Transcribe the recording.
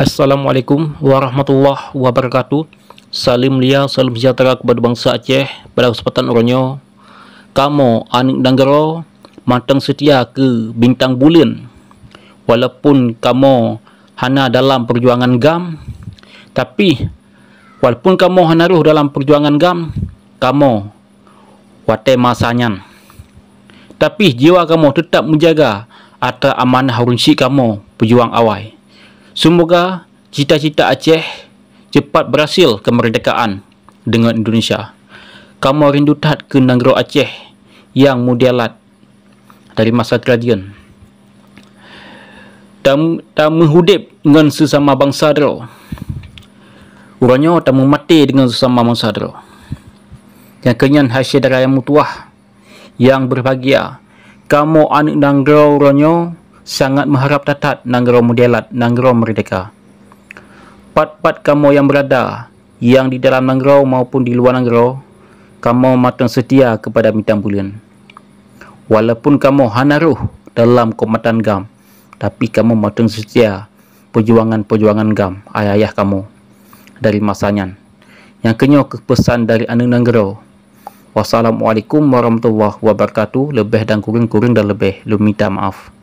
Assalamualaikum warahmatullahi wabarakatuh Salim lia, salam sejahtera kepada bangsa Aceh Pada kesempatan orangnya Kamu, anik dan gero Matang setia ke bintang bulan Walaupun kamu Hana dalam perjuangan gam Tapi Walaupun kamu hanaruh dalam perjuangan gam Kamu Wate masanya Tapi jiwa kamu tetap menjaga Atau amanah urusi kamu Pejuang awal Semoga cita-cita Aceh cepat berhasil kemerdekaan dengan Indonesia. Kamu rindu tak ke Nanggro Aceh yang mudialat dari masa kerajaan. Dan, dan menghudip dengan sesama bangsa dulu. Uranya tak mati dengan sesama bangsa dulu. Yang kenyan hasil darah yang mutuah yang berbahagia. Kamu anak Nanggro uranya sangat mengharap tatat nanggerau mudialat nanggerau merdeka. Pat-pat kamu yang berada, yang di dalam nanggerau maupun di luar nanggerau, kamu matang setia kepada bintang bulan. Walaupun kamu hanaruh dalam komatan gam, tapi kamu matang setia perjuangan-perjuangan gam ayah-ayah kamu dari masanya. Yang kenyok ke pesan dari Anang Nanggerau, Wassalamualaikum warahmatullahi wabarakatuh. Lebih dan kurang-kurang dan lebih. Lu minta maaf.